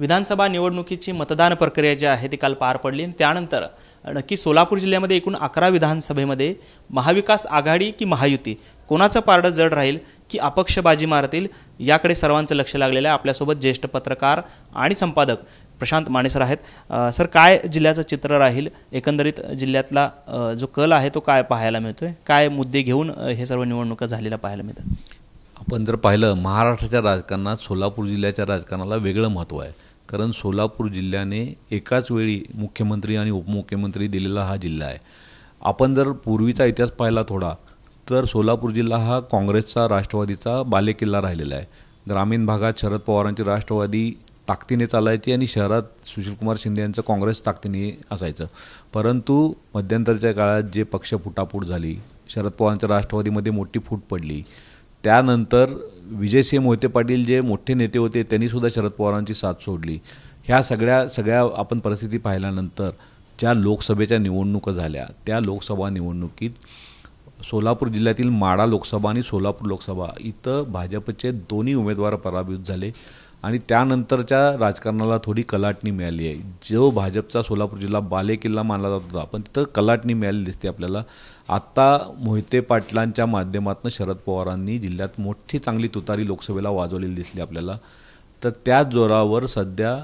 विधानसभा निवडणुकीची मतदान प्रक्रिया जी आहे ती काल पार पडली आणि त्यानंतर नक्की सोलापूर जिल्ह्यामध्ये एकूण अकरा विधानसभेमध्ये महाविकास आघाडी की महायुती कोणाचं पारडं जड राहील की अपक्ष बाजी मारतील याकडे सर्वांचं लक्ष लागलेलं आहे आपल्यासोबत ज्येष्ठ पत्रकार आणि संपादक प्रशांत मानेसर आहेत सर काय जिल्ह्याचं चित्र राहील एकंदरीत जिल्ह्यातला जो कल आहे तो काय पाहायला मिळतोय काय मुद्दे घेऊन हे सर्व निवडणुका झालेल्या पाहायला मिळतात आपण जर पाहिलं महाराष्ट्राच्या राजकारणात सोलापूर जिल्ह्याच्या राजकारणाला वेगळं महत्त्व आहे कारण सोलापूर जिल्ह्याने एकाच वेळी मुख्यमंत्री आणि उपमुख्यमंत्री दिलेला हा जिल्हा आहे आपण जर पूर्वीचा इतिहास पाहिला थोडा तर सोलापूर जिल्हा हा काँग्रेसचा राष्ट्रवादीचा बालेकिल्ला राहिलेला आहे ग्रामीण भागात शरद पवारांची राष्ट्रवादी ताकदीने चालायची आणि शहरात सुशीलकुमार शिंदे यांचं काँग्रेस ताकदीने असायचं परंतु मध्यंतरच्या काळात जे पक्ष फुटाफूट झाली शरद पवारांच्या राष्ट्रवादीमध्ये मोठी फूट पडली त्यानंतर विजयसिंह मोहिते पाटील जे मोठे नेते होते त्यांनीसुद्धा शरद पवारांची साथ सोडली ह्या सगळ्या सगळ्या आपण परिस्थिती पाहिल्यानंतर ज्या लोकसभेच्या निवडणुका झाल्या त्या लोकसभा निवडणुकीत सोलापूर जिल्ह्यातील माडा लोकसभा आणि सोलापूर लोकसभा इथं भाजपचे दोन्ही उमेदवार पराभूत झाले आणि त्यानंतरच्या राजकारणाला थोडी कलाटणी मिळाली आहे जो भाजपचा सोलापूर जिल्हा बालेकिल्ला मानला जात होता पण तिथं कलाटणी मिळाली दिसते आपल्याला आत्ता मोहिते पाटलांच्या माध्यमातून शरद पवारांनी जिल्ह्यात मोठी चांगली तुतारी लोकसभेला वाजवलेली दिसली आपल्याला तर त्याच जोरावर सध्या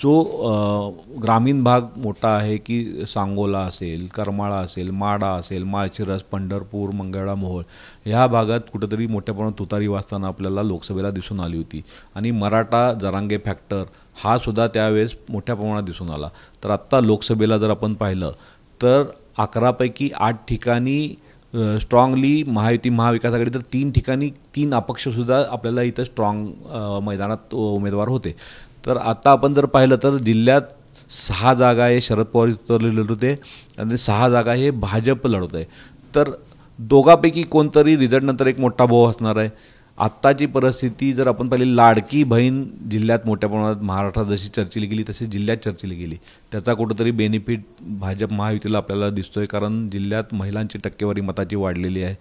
जो ग्रामीण भाग मोठा आहे की सांगोला असेल करमाळा असेल माडा असेल माळशिरस पंढरपूर मंगळा मोहोळ ह्या भागात कुठेतरी मोठ्या प्रमाणात तुतारी वाचताना आपल्याला लोकसभेला दिसून आली होती आणि मराठा जरांगे फॅक्टर हा सुद्धा त्यावेळेस मोठ्या प्रमाणात दिसून आला तर आत्ता लोकसभेला जर आपण पाहिलं तर अकरापैकी आठ ठिकाणी स्ट्रॉंगली महायुती महाविकास आघाडी तर तीन ठिकाणी तीन अपक्षसुद्धा आपल्याला इथं स्ट्रॉंग मैदानात उमेदवार होते तर आता आपण जर पाहिलं तर जिल्ह्यात सहा जागा हे शरद पवार उतरलेले होते आणि सहा जागा हे भाजप लढवत आहे तर दोघापैकी कोणतरी रिझल्टनंतर एक मोठा भाऊ असणार आहे आत्ताची परिस्थिती जर आपण पाहिली लाडकी बहीण जिल्ह्यात मोठ्या प्रमाणात महाराष्ट्रात जशी चर्चेली गेली तशी जिल्ह्यात चर्चेली गेली त्याचा कुठंतरी बेनिफिट भाजप महायुतीला आपल्याला दिसतोय कारण जिल्ह्यात महिलांची टक्केवारी मताची वाढलेली आहे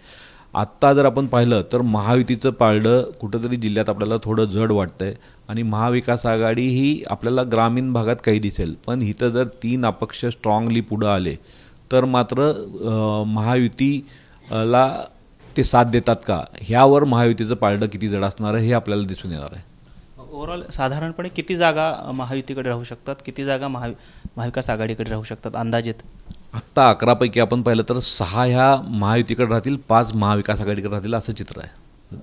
आत्ता जर आपण पाहिलं तर महायुतीचं पाळडं कुठंतरी जिल्ह्यात आपल्याला थोडं जड वाटतंय आणि महाविकास आघाडी ही आपल्याला ग्रामीण भागात काही दिसेल पण इथं जर तीन अपक्ष स्ट्रॉंगली पुढं आले तर मात्र महायुतीला ते साथ देतात का ह्यावर महायुतीचं पाळडं किती जड असणार आहे हे आपल्याला दिसून येणार आहे ओव्हरऑल साधारणपणे किती जागा महायुतीकडे राहू शकतात किती जागा महा महाविकास आघाडीकडे राहू शकतात अंदाजेत आत्ता अकरापैकी आपण पाहिलं तर सहा ह्या महायुतीकडे राहतील पाच महाविकास आघाडीकडे राहतील असं चित्र आहे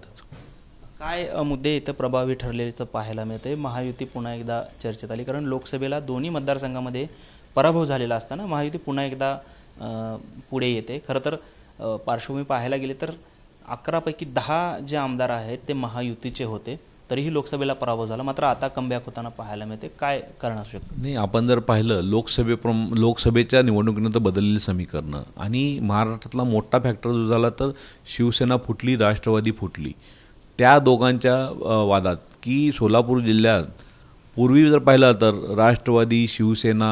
काय मुद्दे इथं प्रभावी ठरलेचं पाहायला मिळते महायुती पुन्हा एकदा चर्चेत आली कारण लोकसभेला दोन्ही मतदारसंघामध्ये पराभव झालेला असताना महायुती पुन्हा एकदा पुढे येते खरं तर पार्श्वभूमी पाहायला गेली तर अकरापैकी दहा जे आमदार आहेत ते महायुतीचे होते तरीही लोकसभेला पराभव झाला मात्र आता कमबॅक होताना पाहायला मिळते काय कारण असू शकतं नाही आपण जर पाहिलं लोकसभेप्रम लोकसभेच्या निवडणुकीनंतर बदललेली समीकरणं आणि महाराष्ट्रातला मोठा फॅक्टर जो झाला तर शिवसेना फुटली राष्ट्रवादी फुटली त्या दोघांच्या वादात की सोलापूर जिल्ह्यात पूर्वी जर पाहिलं तर राष्ट्रवादी शिवसेना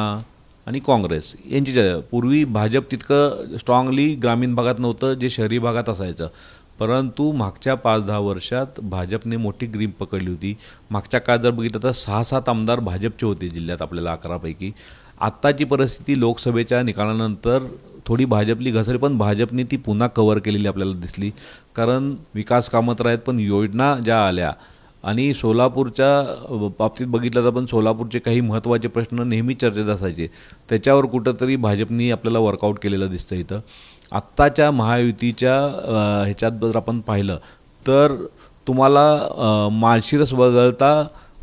आणि काँग्रेस यांची पूर्वी भाजप तितकं स्ट्रॉंगली ग्रामीण भागात नव्हतं जे शहरी भागात असायचं परंतु मागच्या पाच दहा वर्षात भाजपने मोठी ग्रीप पकडली होती मागच्या काळात जर बघितलं तर सहा सात आमदार भाजपचे होते जिल्ह्यात आपल्याला अकरापैकी आत्ताची परिस्थिती लोकसभेच्या निकालानंतर थोडी भाजपली घसरली पण भाजपने ती पुन्हा कव्हर केलेली आपल्याला दिसली कारण विकास कामत राहत आहेत पण योजना ज्या आल्या आणि सोलापूरच्या बाबतीत बघितलं तर पण सोलापूरचे काही महत्त्वाचे प्रश्न नेहमी चर्चेत असायचे त्याच्यावर कुठंतरी भाजपनी आपल्याला वर्कआउट केलेलं दिसतं इथं आत्ताच्या महायुतीच्या ह्याच्यात जर आपण पाहिलं तर तुम्हाला माळशिरस वगळता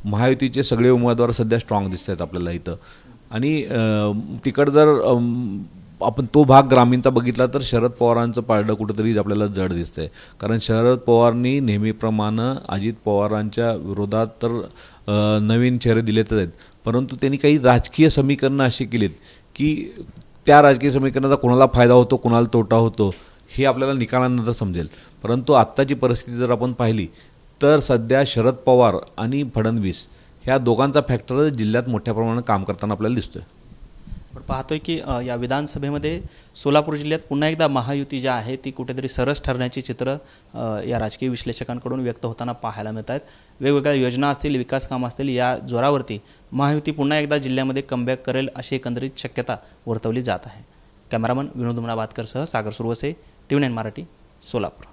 महायुतीचे सगळे उमेदवार सध्या स्ट्रॉंग दिसत आहेत आपल्याला इथं आणि तिकड जर आपण तो भाग ग्रामीणचा बघितला तर शरद पवारांचं पारडं कुठंतरी आपल्याला जड आहे कारण शरद पवारनी नेहमीप्रमाणे अजित पवारांच्या विरोधात तर नवीन चेहरे दिलेच आहेत परंतु त्यांनी काही राजकीय समीकरणं अशी केलीत की त्या राजकीय समीकरणाचा कोणाला फायदा होतो कोणाला तोटा होतो हे आपल्याला निकालानंतर समजेल परंतु आत्ताची परिस्थिती जर आपण पाहिली तर सध्या शरद पवार आणि फडणवीस ह्या दोघांचा फॅक्टर जिल्ह्यात मोठ्या प्रमाणात काम करताना आपल्याला दिसतोय पाहतोय की या विधानसभेमध्ये सोलापूर जिल्ह्यात पुन्हा एकदा महायुती जी आहे ती कुठेतरी सरस ठरण्याची चित्र या राजकीय विश्लेषकांकडून व्यक्त होताना पाहायला मिळत आहेत वेगवेगळ्या योजना असतील विकास कामं असतील या जोरावरती महायुती पुन्हा एकदा जिल्ह्यामध्ये कमबॅक करेल अशी एकंदरीत शक्यता वर्तवली जात आहे कॅमेरामन विनोद मुनाबादकरसह सागर सुरवसे टीव्ही नाईन मराठी सोलापूर